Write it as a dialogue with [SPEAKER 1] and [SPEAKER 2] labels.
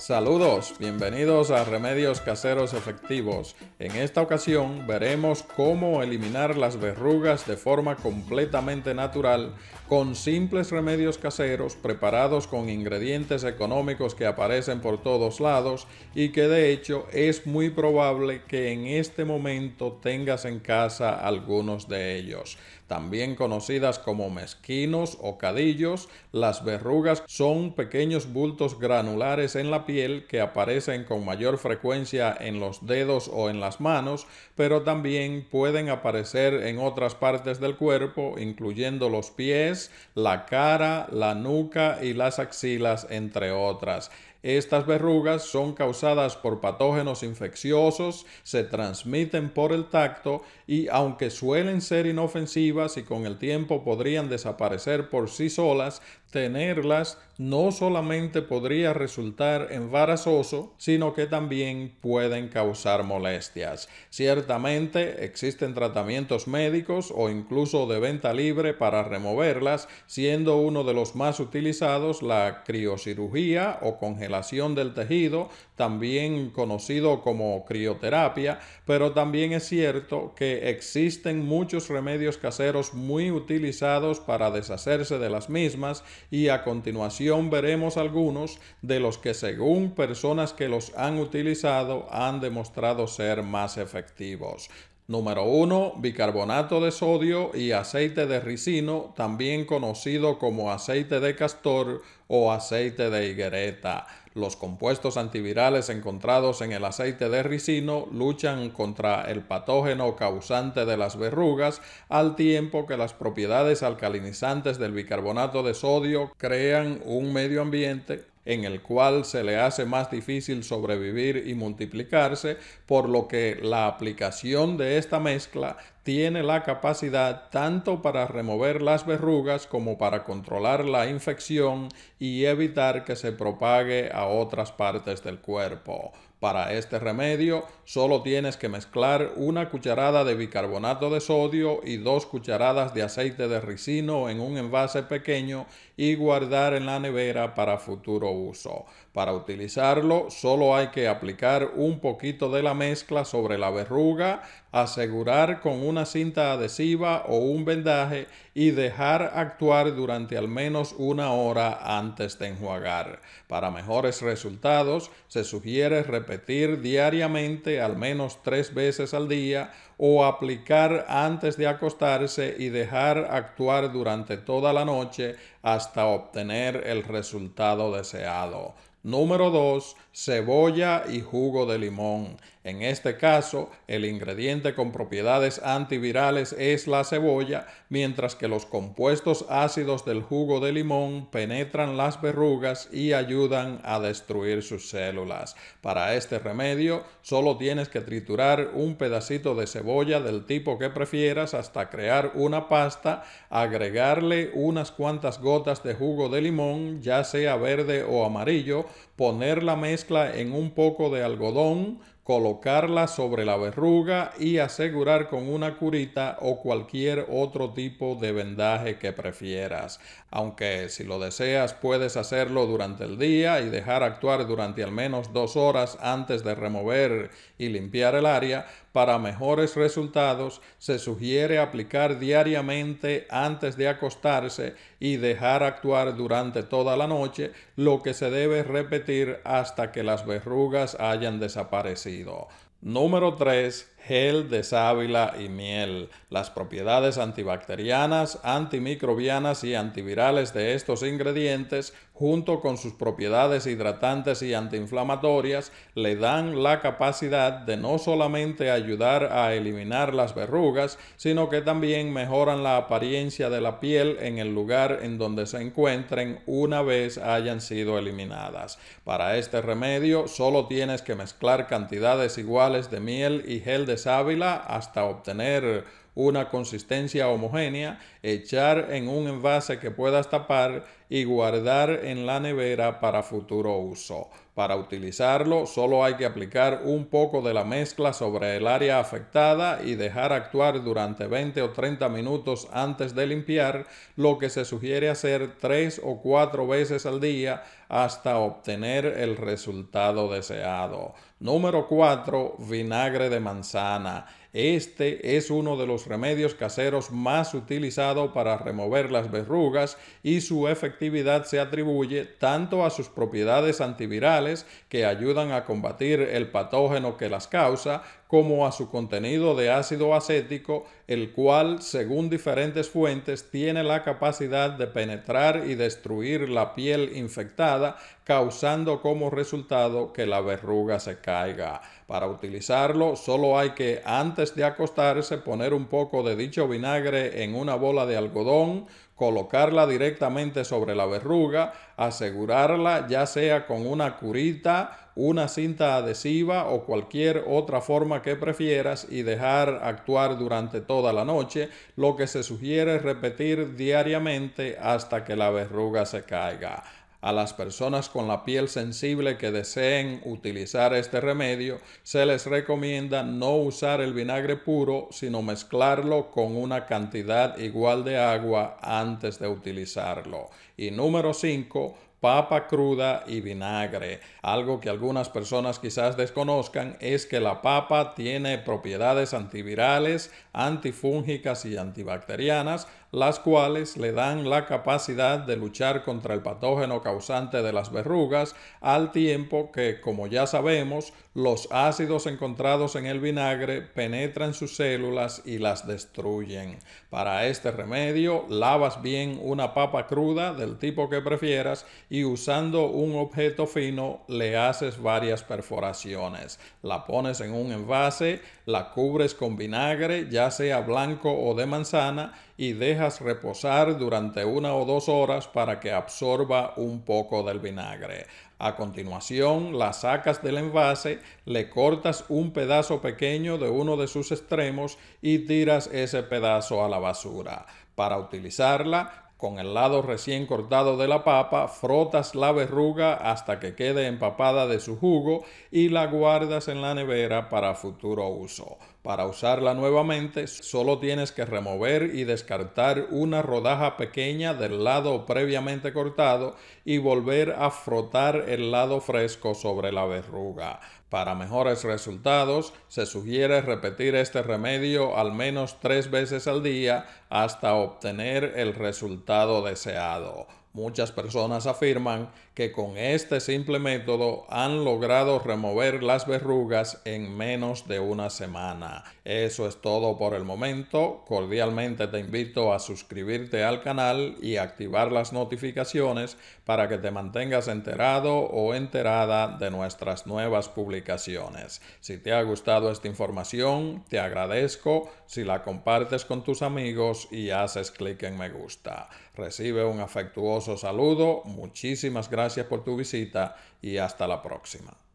[SPEAKER 1] Saludos, bienvenidos a Remedios Caseros Efectivos. En esta ocasión veremos cómo eliminar las verrugas de forma completamente natural con simples remedios caseros preparados con ingredientes económicos que aparecen por todos lados y que de hecho es muy probable que en este momento tengas en casa algunos de ellos también conocidas como mezquinos o cadillos, las verrugas son pequeños bultos granulares en la piel que aparecen con mayor frecuencia en los dedos o en las manos, pero también pueden aparecer en otras partes del cuerpo, incluyendo los pies, la cara, la nuca y las axilas, entre otras. Estas verrugas son causadas por patógenos infecciosos, se transmiten por el tacto y aunque suelen ser inofensivas y con el tiempo podrían desaparecer por sí solas, Tenerlas no solamente podría resultar embarazoso, sino que también pueden causar molestias. Ciertamente existen tratamientos médicos o incluso de venta libre para removerlas, siendo uno de los más utilizados la criocirugía o congelación del tejido, también conocido como crioterapia, pero también es cierto que existen muchos remedios caseros muy utilizados para deshacerse de las mismas y a continuación veremos algunos de los que según personas que los han utilizado han demostrado ser más efectivos. Número 1. Bicarbonato de sodio y aceite de ricino, también conocido como aceite de castor o aceite de higuereta. Los compuestos antivirales encontrados en el aceite de ricino luchan contra el patógeno causante de las verrugas, al tiempo que las propiedades alcalinizantes del bicarbonato de sodio crean un medio ambiente en el cual se le hace más difícil sobrevivir y multiplicarse, por lo que la aplicación de esta mezcla tiene la capacidad tanto para remover las verrugas como para controlar la infección y evitar que se propague a otras partes del cuerpo. Para este remedio solo tienes que mezclar una cucharada de bicarbonato de sodio y dos cucharadas de aceite de ricino en un envase pequeño y guardar en la nevera para futuro uso. Para utilizarlo solo hay que aplicar un poquito de la mezcla sobre la verruga, asegurar con una cinta adhesiva o un vendaje y dejar actuar durante al menos una hora antes de enjuagar. Para mejores resultados, se sugiere repetir diariamente al menos tres veces al día o aplicar antes de acostarse y dejar actuar durante toda la noche hasta obtener el resultado deseado. Número 2. Cebolla y jugo de limón. En este caso, el ingrediente con propiedades antivirales es la cebolla, mientras que los compuestos ácidos del jugo de limón penetran las verrugas y ayudan a destruir sus células. Para este remedio, solo tienes que triturar un pedacito de cebolla del tipo que prefieras hasta crear una pasta, agregarle unas cuantas gotas de jugo de limón, ya sea verde o amarillo, poner la mezcla en un poco de algodón, colocarla sobre la verruga y asegurar con una curita o cualquier otro tipo de vendaje que prefieras. Aunque si lo deseas puedes hacerlo durante el día y dejar actuar durante al menos dos horas antes de remover y limpiar el área, para mejores resultados se sugiere aplicar diariamente antes de acostarse y dejar actuar durante toda la noche, lo que se debe repetir hasta que las verrugas hayan desaparecido. Número 3 gel de sábila y miel. Las propiedades antibacterianas, antimicrobianas y antivirales de estos ingredientes, junto con sus propiedades hidratantes y antiinflamatorias, le dan la capacidad de no solamente ayudar a eliminar las verrugas, sino que también mejoran la apariencia de la piel en el lugar en donde se encuentren una vez hayan sido eliminadas. Para este remedio solo tienes que mezclar cantidades iguales de miel y gel de de hasta obtener una consistencia homogénea, echar en un envase que puedas tapar y guardar en la nevera para futuro uso. Para utilizarlo solo hay que aplicar un poco de la mezcla sobre el área afectada y dejar actuar durante 20 o 30 minutos antes de limpiar, lo que se sugiere hacer 3 o 4 veces al día hasta obtener el resultado deseado. Número 4. Vinagre de manzana. Este es uno de los remedios caseros más utilizado para remover las verrugas y su efectividad se atribuye tanto a sus propiedades antivirales que ayudan a combatir el patógeno que las causa, como a su contenido de ácido acético, el cual, según diferentes fuentes, tiene la capacidad de penetrar y destruir la piel infectada, causando como resultado que la verruga se caiga. Para utilizarlo, solo hay que, antes de acostarse, poner un poco de dicho vinagre en una bola de algodón, colocarla directamente sobre la verruga, asegurarla ya sea con una curita, una cinta adhesiva o cualquier otra forma que prefieras y dejar actuar durante toda la noche, lo que se sugiere es repetir diariamente hasta que la verruga se caiga. A las personas con la piel sensible que deseen utilizar este remedio, se les recomienda no usar el vinagre puro, sino mezclarlo con una cantidad igual de agua antes de utilizarlo. Y número 5, papa cruda y vinagre. Algo que algunas personas quizás desconozcan es que la papa tiene propiedades antivirales, antifúngicas y antibacterianas, las cuales le dan la capacidad de luchar contra el patógeno causante de las verrugas, al tiempo que, como ya sabemos, los ácidos encontrados en el vinagre penetran sus células y las destruyen. Para este remedio, lavas bien una papa cruda del tipo que prefieras y usando un objeto fino le haces varias perforaciones. La pones en un envase, la cubres con vinagre, ya sea blanco o de manzana, y dejas reposar durante una o dos horas para que absorba un poco del vinagre. A continuación, la sacas del envase, le cortas un pedazo pequeño de uno de sus extremos y tiras ese pedazo a la basura. Para utilizarla, con el lado recién cortado de la papa, frotas la verruga hasta que quede empapada de su jugo y la guardas en la nevera para futuro uso. Para usarla nuevamente, solo tienes que remover y descartar una rodaja pequeña del lado previamente cortado y volver a frotar el lado fresco sobre la verruga. Para mejores resultados, se sugiere repetir este remedio al menos tres veces al día hasta obtener el resultado deseado. Muchas personas afirman que con este simple método han logrado remover las verrugas en menos de una semana. Eso es todo por el momento. Cordialmente te invito a suscribirte al canal y activar las notificaciones para que te mantengas enterado o enterada de nuestras nuevas publicaciones. Si te ha gustado esta información, te agradezco si la compartes con tus amigos y haces clic en me gusta. Recibe un afectuoso saludo, muchísimas gracias por tu visita y hasta la próxima.